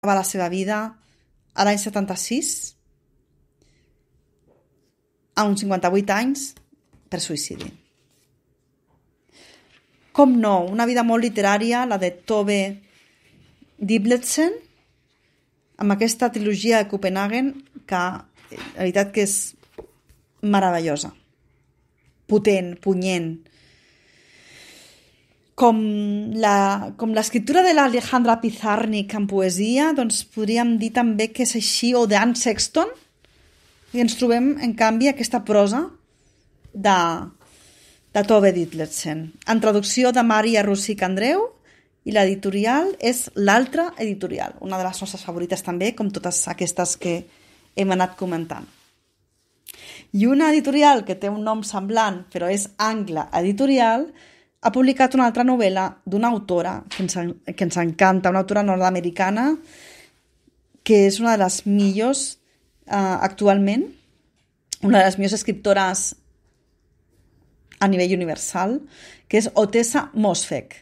acabar la seva vida a l'any 76 a uns 58 anys per suïcidi. Com no, una vida molt literària, la de Tove Dibletsen, amb aquesta trilogia de Copenhagen que, eh, la veritat que és meravellosa. Potent, punyent, com l'escriptura de l'Alejandra Pizarnik en poesia, doncs podríem dir també que és així, o d'Anne Sexton, i ens trobem, en canvi, aquesta prosa de, de Tove Ditlevsen, en traducció de Maria Rosic Andreu, i l'editorial és l'altra editorial, una de les nostres favorites també, com totes aquestes que hem anat comentant. I una editorial que té un nom semblant, però és Angla Editorial, ha publicat una altra novel·la d'una autora que ens, que ens encanta, una autora nord-americana, que és una de les millors eh, actualment, una de les millors escriptores a nivell universal, que és Otessa Mosfec.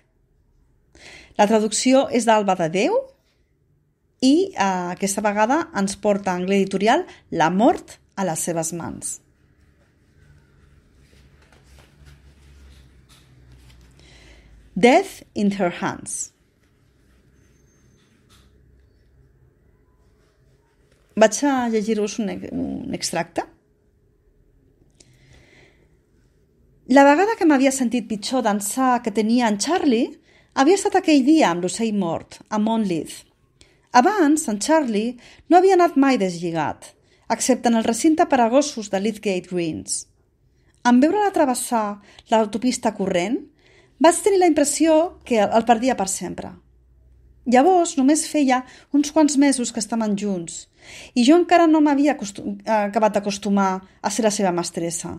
La traducció és d'Alba de Déu i eh, aquesta vegada ens porta a l'editorial La mort a les seves mans. death in her hands. Vaig a llegir-vos un, un extracte. La vegada que m'havia sentit pitjor d'ençà que tenia en Charlie havia estat aquell dia amb l'ocell mort, a Montleith. Abans, en Charlie no havia anat mai deslligat, excepte en el recinte per a gossos de Lithgate Greens. En veure-la travessar l'autopista corrent, vaig tenir la impressió que el perdia per sempre. Llavors, només feia uns quants mesos que estaven junts i jo encara no m'havia acabat d'acostumar a ser la seva mestressa.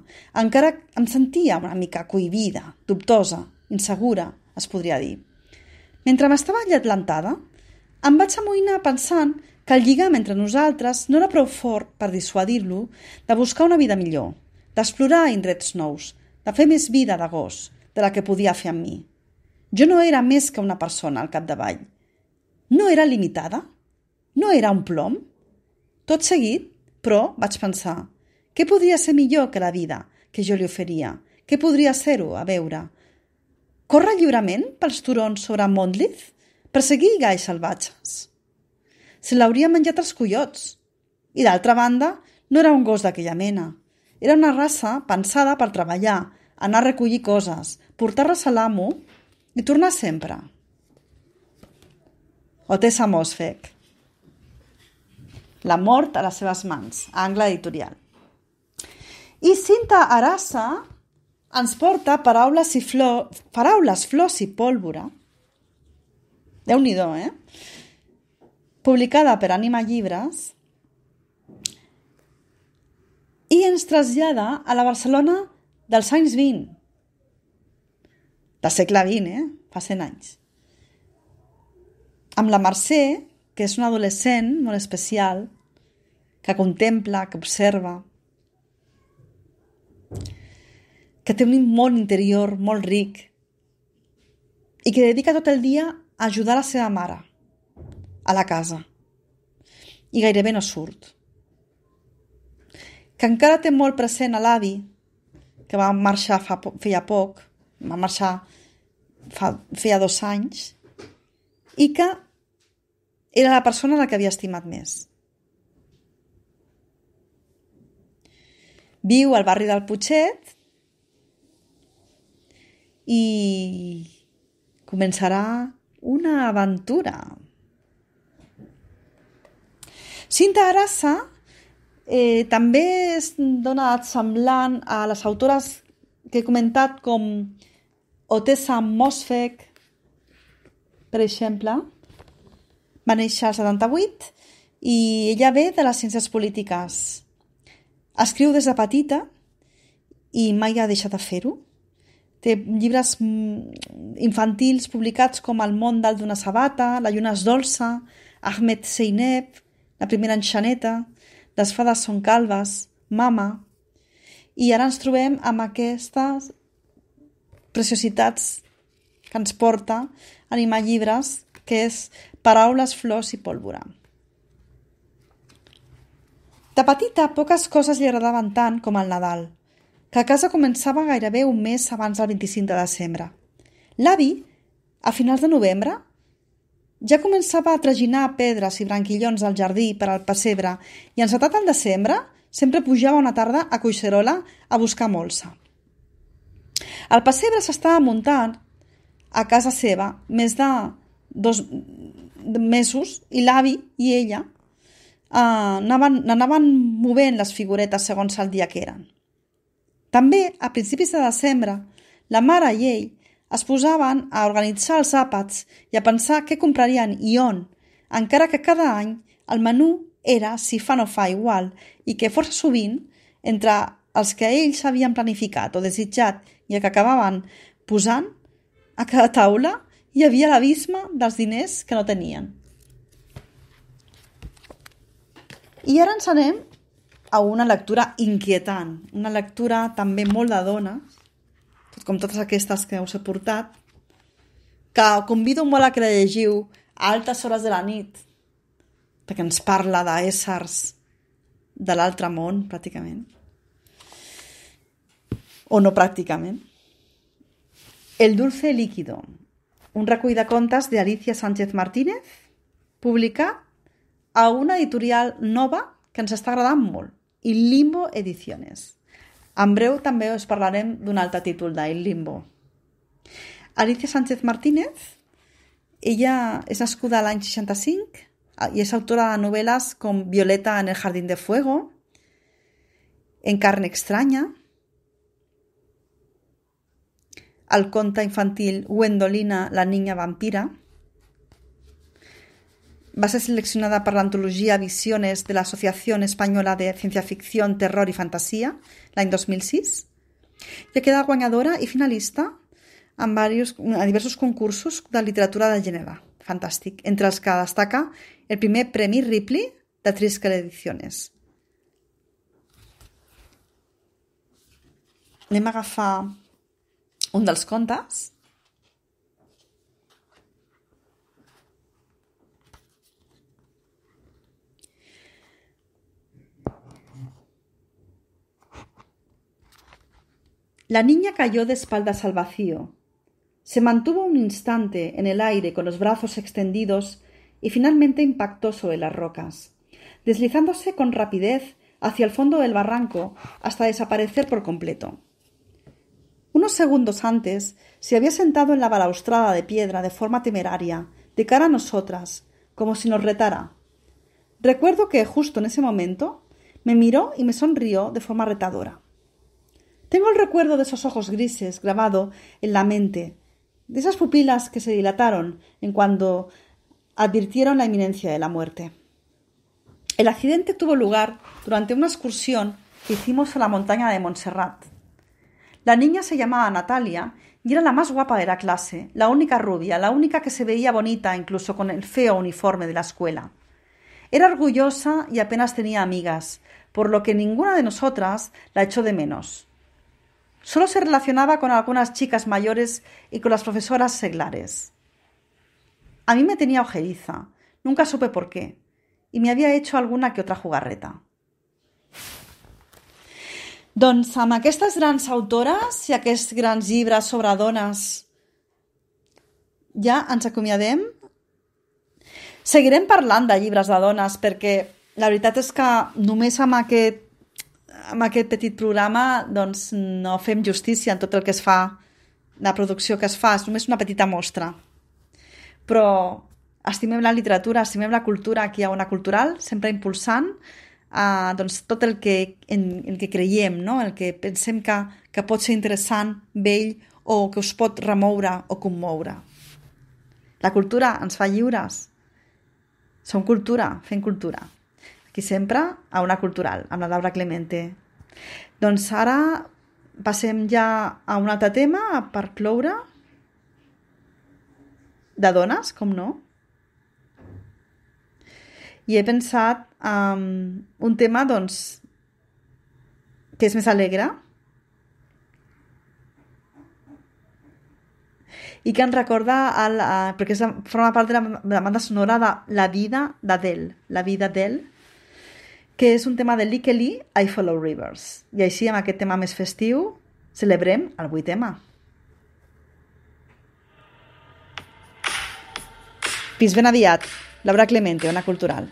Encara em sentia una mica cohibida, dubtosa, insegura, es podria dir. Mentre m'estava lletlantada, em vaig amoïnar pensant que el lligam entre nosaltres no era prou fort per dissuadir-lo de buscar una vida millor, d'explorar indrets nous, de fer més vida de gos, de la que podia fer amb mi. Jo no era més que una persona al capdavall. No era limitada? No era un plom? Tot seguit, però, vaig pensar, què podria ser millor que la vida que jo li oferia? Què podria ser-ho, a veure? Corre lliurement pels turons sobre Montlith? Perseguir gais salvatges? Se l'hauria menjat els coyots. I d'altra banda, no era un gos d'aquella mena. Era una raça pensada per treballar, anar a recollir coses, portar-les a l'amo i tornar sempre. Otessa Mosfec. La mort a les seves mans, a Angla Editorial. I Cinta Arassa ens porta paraules, i flor, paraules flors i pólvora. déu nhi eh? Publicada per Anima Llibres i ens trasllada a la Barcelona dels anys 20. de segle XX, eh? Fa 100 anys. Amb la Mercè, que és una adolescent molt especial, que contempla, que observa, que té un món interior molt ric i que dedica tot el dia a ajudar la seva mare a la casa i gairebé no surt. Que encara té molt present a l'avi que va marxar fa, feia poc, va marxar fa, feia dos anys, i que era la persona a la que havia estimat més. Viu al barri del Putxet i començarà una aventura. Cinta Arassa, Eh, també es dona semblant a les autores que he comentat com Otessa Mosfec, per exemple. Va néixer al 78 i ella ve de les ciències polítiques. Escriu des de petita i mai ha deixat de fer-ho. Té llibres mm, infantils publicats com El món dalt d'una sabata, La lluna és dolça, Ahmed Seineb, La primera enxaneta, les fades són calves, mama... I ara ens trobem amb aquestes preciositats que ens porta Animar llibres, que és Paraules, flors i pólvora. De petita, poques coses li agradaven tant com el Nadal, que a casa començava gairebé un mes abans del 25 de desembre. L'avi, a finals de novembre, ja començava a traginar pedres i branquillons al jardí per al pessebre i, encetat al desembre, sempre pujava una tarda a Coixerola a buscar molsa. El pessebre s'estava muntant a casa seva més de dos mesos i l'avi i ella eh, anaven, anaven movent les figuretes segons el dia que eren. També, a principis de desembre, la mare i ell es posaven a organitzar els àpats i a pensar què comprarien i on, encara que cada any el menú era si fa no fa igual i que força sovint, entre els que ells havien planificat o desitjat i el que acabaven posant, a cada taula hi havia l'abisme dels diners que no tenien. I ara ens anem a una lectura inquietant, una lectura també molt de dones, com totes aquestes que us he portat, que convido molt a que la llegiu a altes hores de la nit, perquè ens parla d'éssers de l'altre món, pràcticament. O no pràcticament. El dulce líquido, un recull de contes d'Alicia Sánchez Martínez, publicat a una editorial nova que ens està agradant molt, i Limbo Ediciones. En breu també us parlarem d'un altre títol d'El Limbo. Alicia Sánchez Martínez, ella és nascuda l'any 65 ah, i és autora de novel·les com Violeta en el Jardín de Fuego, En carne extraña, el conte infantil Wendolina, la niña vampira, va ser seleccionada per l'antologia Visiones de l'Associació Espanyola de Ciencia Ficción, Terror i Fantasia l'any 2006 i queda guanyadora i finalista en, varios, en diversos concursos de literatura de gènere. Fantàstic. Entre els que destaca el primer Premi Ripley de Triskel Ediciones. Anem a agafar un dels contes La niña cayó de espaldas al vacío. Se mantuvo un instante en el aire con los brazos extendidos y finalmente impactó sobre las rocas, deslizándose con rapidez hacia el fondo del barranco hasta desaparecer por completo. Unos segundos antes se había sentado en la balaustrada de piedra de forma temeraria, de cara a nosotras, como si nos retara. Recuerdo que justo en ese momento me miró y me sonrió de forma retadora. Tengo el recuerdo de esos ojos grises grabado en la mente, de esas pupilas que se dilataron en cuando advirtieron la inminencia de la muerte. El accidente tuvo lugar durante una excursión que hicimos a la montaña de Montserrat. La niña se llamaba Natalia y era la más guapa de la clase, la única rubia, la única que se veía bonita incluso con el feo uniforme de la escuela. Era orgullosa y apenas tenía amigas, por lo que ninguna de nosotras la echó de menos. Solo se relacionaba con algunas chicas mayores y con las profesoras seglares. A mí me tenía ojeriza, nunca supe por qué, y me había hecho alguna que otra jugarreta. Doncs amb aquestes grans autores i aquests grans llibres sobre dones ja ens acomiadem. Seguirem parlant de llibres de dones perquè la veritat és que només amb aquest amb aquest petit programa doncs, no fem justícia en tot el que es fa, la producció que es fa, és només una petita mostra. Però estimem la literatura, estimem la cultura aquí ha una Cultural, sempre impulsant eh, doncs, tot el que, en, el que creiem, no? el que pensem que, que pot ser interessant, vell, o que us pot remoure o commoure. La cultura ens fa lliures. Som cultura, fent cultura qui sempre a una cultural, amb la Laura Clemente. Doncs ara passem ja a un altre tema per cloure de dones, com no. I he pensat en um, un tema, doncs, que és més alegre i que ens recorda, el, uh, perquè és, forma part de la, de la banda sonora de La vida d'Adel. La vida d'Adel que és un tema de Lee I Follow Rivers. I així, amb aquest tema més festiu, celebrem el tema. Fins ben aviat. Laura Clemente, Ona Cultural.